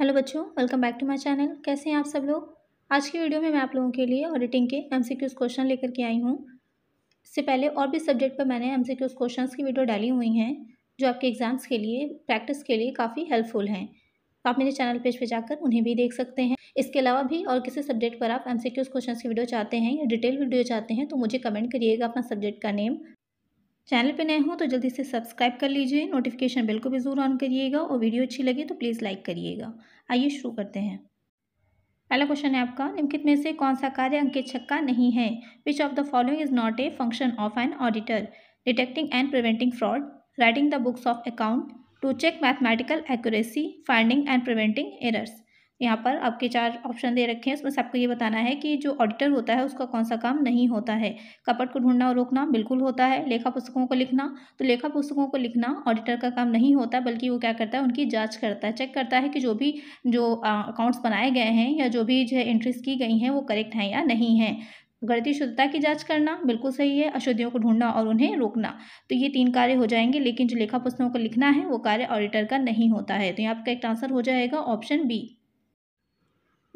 hello बच्चों welcome back to my channel कैसे हैं आप सब लोग आज की वीडियो में मैं आप लोगों के लिए ऑडिटिंग के एमसीक्यूज क्वेश्चन लेकर के आई हूँ इससे पहले और भी सब्जेक्ट पर मैंने एमसीक्यूज क्वेश्चंस की वीडियो डाली हुई हैं जो आपके एग्ज़ाम्स के लिए प्रैक्टिस के लिए काफ़ी हेल्पफुल हैं तो आप मेरे चैनल पेज पर जाकर उन्हें भी देख सकते हैं इसके अलावा भी और किसी सब्जेक्ट पर आप एम क्वेश्चन की वीडियो चाहते हैं या डिटेल वीडियो चाहते हैं तो मुझे कमेंट करिएगा अपना सब्जेक्ट का नेम चैनल पर नए हो तो जल्दी से सब्सक्राइब कर लीजिए नोटिफिकेशन बेल को भी ज़रूर ऑन करिएगा और वीडियो अच्छी लगे तो प्लीज़ लाइक करिएगा आइए शुरू करते हैं पहला क्वेश्चन है आपका निम्नलिखित में से कौन सा कार्य अंकित छक्का नहीं है which of the following is not a function of an auditor detecting and preventing fraud writing the books of account to check mathematical accuracy finding and preventing errors यहाँ पर आपके चार ऑप्शन दे रखे हैं उसमें से आपको ये बताना है कि जो ऑडिटर होता है उसका कौन सा काम नहीं होता है कपट को ढूंढना और रोकना बिल्कुल होता है लेखा पुस्तकों को लिखना तो लेखा पुस्तकों को लिखना ऑडिटर का काम नहीं होता बल्कि वो क्या करता है उनकी जाँच करता है चेक करता है कि जो भी जो अकाउंट्स बनाए गए हैं या जो भी जो है एंट्रीज की गई हैं वो करेक्ट हैं या नहीं हैं गलती शुद्धता की जांच करना बिल्कुल सही है अशुद्धियों को ढूंढना और उन्हें रोकना तो ये तीन कार्य हो जाएंगे लेकिन जो लेखा पुस्तकों को लिखना है वो कार्य ऑडिटर का नहीं होता है तो यहाँ आपका एक आंसर हो जाएगा ऑप्शन बी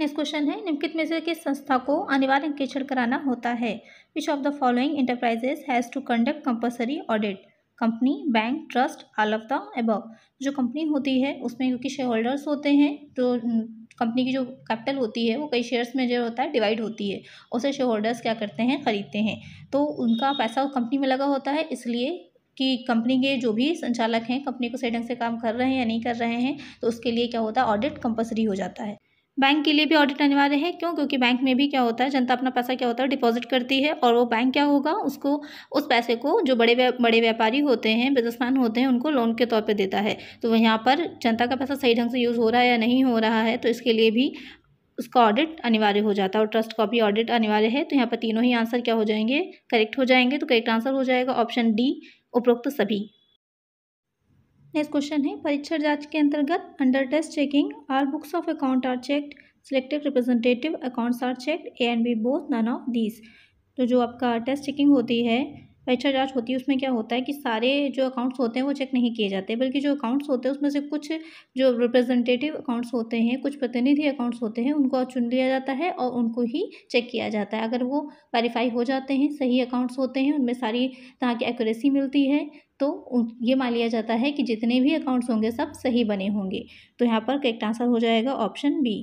नेक्स्ट क्वेश्चन है निम्नलिखित में से किस संस्था को अनिवार्य अंकेक्षण कराना होता है which of the following enterprises has to conduct compulsory audit company bank trust all of the above जो कंपनी होती है उसमें क्योंकि शेयर होल्डर्स होते हैं तो कंपनी हम्म, की जो कैपिटल होती है वो कई शेयर्स में जो होता है डिवाइड होती है उसे शेयर होल्डर्स क्या करते हैं ख़रीदते हैं तो उनका पैसा कंपनी में लगा होता है इसलिए कि कंपनी के जो भी संचालक हैं कंपनी को सही ढंग से काम कर रहे हैं या नहीं कर रहे हैं तो उसके लिए क्या होता है ऑडिट कंपलसरी हो जाता है बैंक के लिए भी ऑडिट अनिवार्य है क्यों क्योंकि बैंक में भी क्या होता है जनता अपना पैसा क्या होता है डिपॉजिट करती है और वो बैंक क्या होगा उसको उस पैसे को जो बड़े व्या, बड़े व्यापारी होते हैं बिजनेसमैन होते हैं उनको लोन के तौर पे देता है तो यहाँ पर जनता का पैसा सही ढंग से यूज़ हो रहा है या नहीं हो रहा है तो इसके लिए भी उसका ऑडिट अनिवार्य हो जाता है और ट्रस्ट का भी ऑडिट अनिवार्य है तो यहाँ पर तीनों ही आंसर क्या हो जाएंगे करेक्ट हो जाएंगे तो करेक्ट आंसर हो जाएगा ऑप्शन डी उपरोक्त सभी नेक्स्ट क्वेश्चन है परीक्षा जांच के अंतर्गत under test checking all books of account are checked selected representative accounts are checked A and B both none of these तो जो आपका टेस्ट चेकिंग होती है परीक्षा जांच होती है उसमें क्या होता है कि सारे जो अकाउंट्स होते हैं वो चेक नहीं किए जाते बल्कि जो अकाउंट्स होते हैं उसमें से कुछ जो रिप्रेजेंटेटिव अकाउंट्स होते हैं कुछ प्रतिनिधि अकाउंट्स होते हैं उनको चुन लिया जाता है और उनको ही चेक किया जाता है अगर वो वेरीफाई हो जाते हैं सही अकाउंट्स होते हैं उनमें सारी तरह की एक्यूरेसी मिलती है तो ये मान लिया जाता है कि जितने भी अकाउंट्स होंगे सब सही बने होंगे तो यहाँ पर करेक्ट आंसर हो जाएगा ऑप्शन बी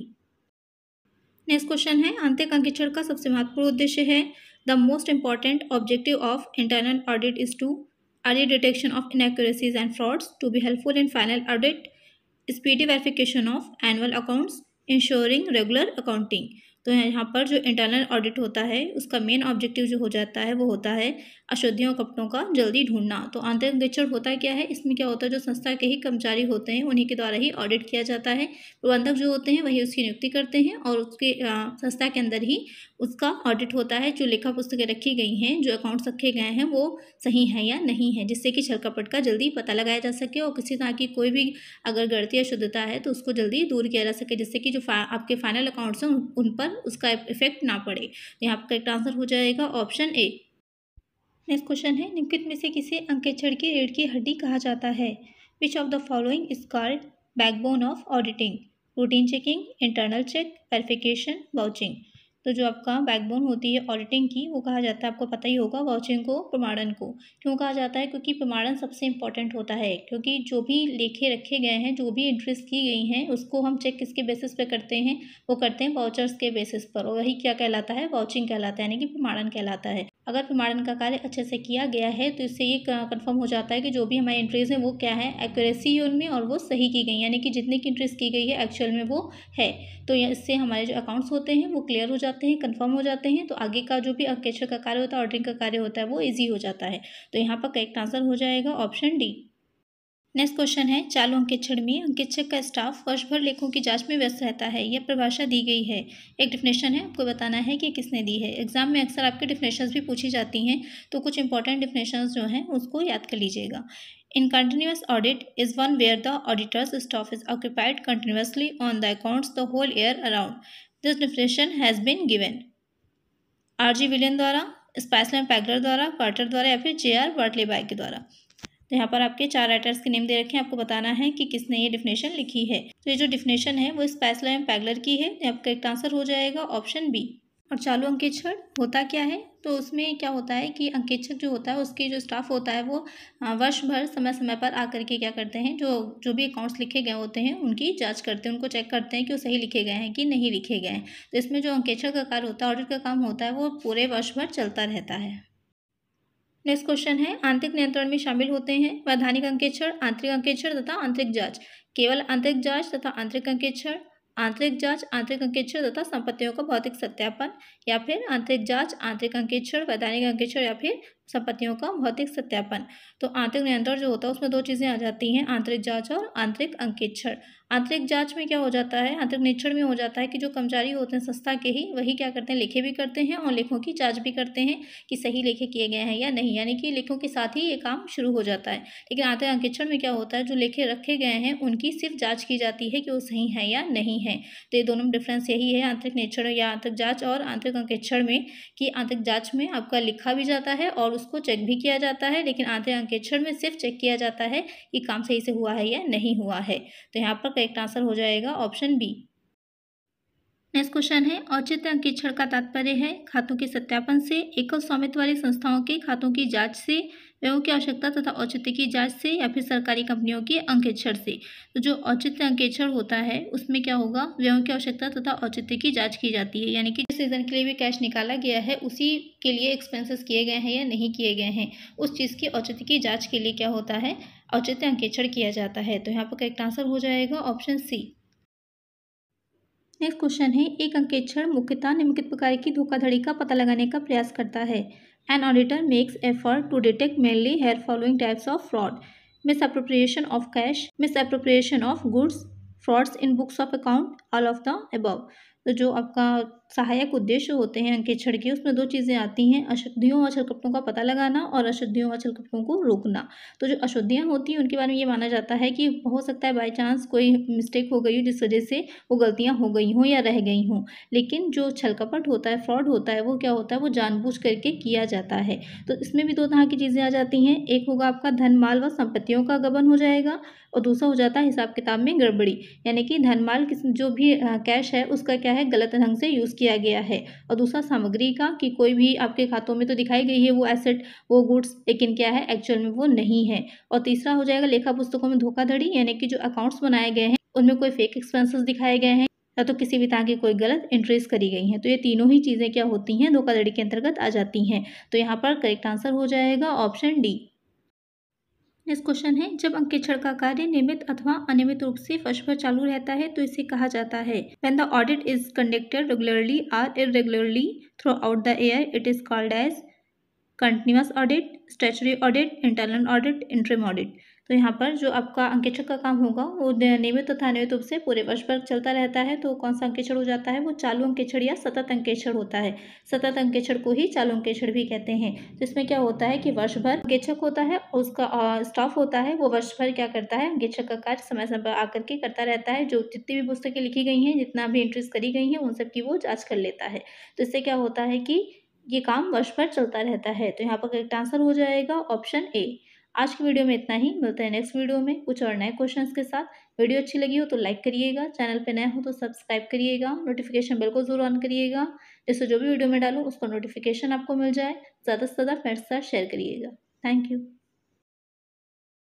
नेक्स्ट क्वेश्चन है आंतरिक अंकिक्षण का सबसे महत्वपूर्ण उद्देश्य है the most important objective of internal audit is to early detection of inaccuracies and frauds to be helpful in final audit speedy verification of annual accounts insuring regular accounting तो यहाँ पर जो इंटरनल ऑडिट होता है उसका main objective जो हो जाता है वो होता है अशुद्धियों कपटों का जल्दी ढूंढना तो आंतरिक निरीक्षण होता क्या है इसमें क्या होता है जो संस्था के ही कर्मचारी होते हैं उन्हीं के द्वारा ही ऑडिट किया जाता है प्रबंधक जो होते हैं वही उसकी नियुक्ति करते हैं और उसके संस्था के अंदर ही उसका ऑडिट होता है जो लेखा पुस्तकें रखी गई हैं जो अकाउंट्स रखे गए हैं वो सही हैं या नहीं है जिससे कि छलकापट पटका जल्दी पता लगाया जा सके और किसी तरह की कोई भी अगर गलती या शुद्धता है तो उसको जल्दी दूर किया जा सके जिससे कि जो फा, आपके फाइनल अकाउंट्स हैं उन पर उसका इफेक्ट ना पड़े तो यहाँ आपका आंसर हो जाएगा ऑप्शन ए नेक्स्ट क्वेश्चन है निम्नलिखित में से किसे अंकेक्षण की रीढ़ की हड्डी कहा जाता है which of the following is called backbone of auditing routine checking internal check verification vouching तो जो आपका बैकबोन होती है ऑडिटिंग की वो कहा जाता है आपको पता ही होगा वाउचिंग को प्रमाणन को क्यों कहा जाता है क्योंकि प्रमाणन सबसे इंपॉर्टेंट होता है क्योंकि जो भी लेखे रखे गए हैं जो भी एंट्रीज की गई हैं उसको हम चेक किसके बेसिस पे करते हैं वो करते हैं वाउचर्स के बेसिस पर और वही क्या कहलाता है वाउचिंग कहलाता है यानी कि प्रमाणन कहलाता है अगर प्रमाणन का कार्य अच्छे से किया गया है तो इससे ये कंफर्म हो जाता है कि जो भी हमारे इंट्रीज हैं वो क्या है एक्यूरेसी है उनमें और वो सही की गई यानी कि जितने की इंट्रीज की गई है एक्चुअल में वो है तो इससे हमारे जो अकाउंट्स होते हैं वो क्लियर हो जाते हैं कंफर्म हो जाते हैं तो आगे का जो भी कैचर का कार्य होता है ऑर्डरिंग का कार्य होता है वो ईजी हो जाता है तो यहाँ पर करेक्ट आंसर हो जाएगा ऑप्शन डी नेक्स्ट क्वेश्चन है चालू अंकित में अंकितक्षक का स्टाफ वर्ष भर लेखों की जांच में व्यस्त रहता है यह परिभाषा दी गई है एक डिफिनेशन है आपको बताना है कि किसने दी है एग्जाम में अक्सर आपके डिफिनेशंस भी पूछी जाती हैं तो कुछ इंपॉर्टेंट डिफिनेशंस जो हैं उसको याद कर लीजिएगा in continuous audit is one where the auditor's staff is occupied continuously on the accounts the whole year around this definition has been given R G Williams द्वारा स्पाइसलैंड पैगलर द्वारा quarter द्वारा या फिर जे आर बाय के द्वारा तो यहाँ पर आपके चार राइटर्स के नेम दे रखे हैं आपको बताना है कि किसने ये डिफिनेशन लिखी है तो ये जो डिफिनेशन है वो स्पैसला एंड पैगलर की है आपका एक आंसर हो जाएगा ऑप्शन बी और चालू अंकेक्षण होता क्या है तो उसमें क्या होता है कि अंकेक्षक जो होता है उसके जो स्टाफ होता है वो वर्ष भर समय समय पर आकर के क्या करते हैं जो जो भी अकाउंट्स लिखे गए होते हैं उनकी जांच करते हैं उनको चेक करते हैं कि वो सही लिखे गए हैं कि नहीं लिखे गए हैं तो इसमें जो अंकेक्षक का कार्य होता है ऑडिट का काम होता है वो पूरे वर्ष भर चलता रहता है नेक्स्ट क्वेश्चन है आंतरिक नियंत्रण में शामिल होते हैं वैधानिक अंकेक्षण आंतरिक अंकेक्षण तथा आंतरिक जांच केवल आंतरिक जांच तथा आंतरिक अंकेक्षण आंतरिक जांच आंतरिक अंकेक्षण तथा संपत्तियों का भौतिक सत्यापन या फिर आंतरिक जांच आंतरिक अंकेक्षण वैधानिक अंकेक्षण या फिर संपत्तियों का भौतिक सत्यापन तो आंतरिक नियंत्रण जो होता है उसमें दो चीज़ें आ जाती हैं आंतरिक जांच और आंतरिक अंकेक्षण आंतरिक जांच में क्या हो जाता है आंतरिक निरीक्षण में हो जाता है कि जो कर्मचारी होते हैं संस्था के ही वही क्या करते हैं लेखे भी करते हैं और लेखों की जांच भी करते हैं कि सही लेखे किए गए हैं या नहीं यानी कि लेखों के साथ ही ये काम शुरू हो जाता है लेकिन आंतरिक अंकेक्षण में क्या होता है जो लेखे रखे गए हैं उनकी सिर्फ जाँच की जाती है कि वो सही है या नहीं है तो ये दोनों में डिफरेंस यही है आंतरिक निरीक्षण या आंतरिक जाँच और आंतरिक अंकेक्षण में कि आंतरिक जाँच में आपका लिखा भी जाता है और उसको चेक भी किया जाता है लेकिन आधे अंक के क्षण में सिर्फ चेक किया जाता है कि काम सही से हुआ है या नहीं हुआ है तो यहाँ पर करेक्ट आंसर हो जाएगा ऑप्शन बी नेक्स्ट क्वेश्चन है औचित्य अंकेक्षण का तात्पर्य है खातों के सत्यापन से एकल स्वामित्व वाली संस्थाओं के खातों की जांच से व्ययों की आवश्यकता तथा औचित्य की जांच से या फिर सरकारी कंपनियों के अंकेक्षण से तो जो औचित्य अंकेक्षण होता है उसमें क्या होगा व्ययों की आवश्यकता तथा औचित्य की जाँच की जाती है यानी कि जिस सीज़न के लिए भी कैश निकाला गया है उसी के लिए एक्सपेंसेस किए गए हैं या नहीं किए गए हैं उस चीज़ की औचित्य की जाँच के लिए क्या होता है औचित्य अंकेक्षण किया जाता है तो यहाँ पर करेक्ट आंसर हो जाएगा ऑप्शन सी नेक्स्ट क्वेश्चन है एक अंकेक्षण मुख्यतः निम्नलिखित प्रकार की धोखाधड़ी का पता लगाने का प्रयास करता है an auditor makes effort to detect mainly here following types of fraud misappropriation of cash misappropriation of goods frauds in books of account all of the above तो जो आपका सहायक उद्देश्य होते हैं अंकेक्षण के उसमें दो चीज़ें आती हैं अशुद्धियों और छलकपटों का पता लगाना और अशुद्धियों और छलकपटों को रोकना तो जो अशुद्धियाँ होती हैं उनके बारे में ये माना जाता है कि हो सकता है बाई चांस कोई मिस्टेक हो गई हो जिस वजह से वो गलतियाँ हो गई हों या रह गई हों लेकिन जो छलकपट होता है फ्रॉड होता है वो क्या होता है वो जानबूझ करके किया जाता है तो इसमें भी दो तरह की चीज़ें आ जाती हैं एक होगा आपका धन माल व संपत्तियों का गबन हो जाएगा और दूसरा हो जाता है हिसाब किताब में गड़बड़ी यानी कि धनमाल जो भी कैश है उसका क्या है गलत ढंग से यूज़ किया गया है और दूसरा सामग्री का कि कोई भी आपके खातों में तो दिखाई गई है वो एसेट वो गुड्स लेकिन क्या है एक्चुअल में वो नहीं है और तीसरा हो जाएगा लेखा पुस्तकों में धोखाधड़ी यानी कि जो अकाउंट्स बनाए गए हैं उनमें कोई फेक एक्सपेंसिस दिखाए गए हैं या तो किसी भी तरह की कोई गलत एंट्रीज करी गई हैं तो ये तीनों ही चीज़ें क्या होती हैं धोखाधड़ी के अंतर्गत आ जाती हैं तो यहाँ पर करेक्ट आंसर हो जाएगा ऑप्शन डी नेक्स्ट क्वेश्चन है जब अंकेक्षण का कार्य नियमित अथवा अनियमित रूप से फर्श पर चालू रहता है तो इसे कहा जाता है when the audit is conducted regularly or irregularly throughout the year it is called as continuous audit statutory audit internal audit interim audit तो यहाँ पर जो आपका अंकेक्षक का काम होगा वो नियमित तथा अनियमित रूप से पूरे वर्ष भर चलता रहता है तो कौन सा अंकेक्षण हो जाता है वो चालू अंकेक्षण या सतत अंकेक्षण होता है सतत अंकेक्षण को ही चालू अंकेक्षण भी कहते हैं तो इसमें क्या होता है कि वर्ष भर अंकेक्षक होता है और उसका स्टाफ होता है वो वर्ष भर क्या करता है अंकेक्षक का कार्य समय समय पर आकर के करता रहता है जो जितनी भी पुस्तकें लिखी गई हैं जितना भी एंट्रीज करी गई हैं उन सबकी वो जाँच कर लेता है तो इससे क्या होता है कि ये काम वर्ष भर चलता रहता है तो यहाँ पर करेक्ट आंसर हो जाएगा ऑप्शन ए आज की वीडियो में इतना ही मिलते हैं नेक्स्ट वीडियो में कुछ और नए क्वेश्चंस के साथ वीडियो अच्छी लगी हो तो लाइक करिएगा चैनल पर नए हो तो सब्सक्राइब करिएगा नोटिफिकेशन बिल को जरूर ऑन करिएगा जिससे जो भी वीडियो में डालूँ उसका नोटिफिकेशन आपको मिल जाए ज़्यादा से ज़्यादा फ्रेंड्स के साथ शेयर करिएगा थैंक यू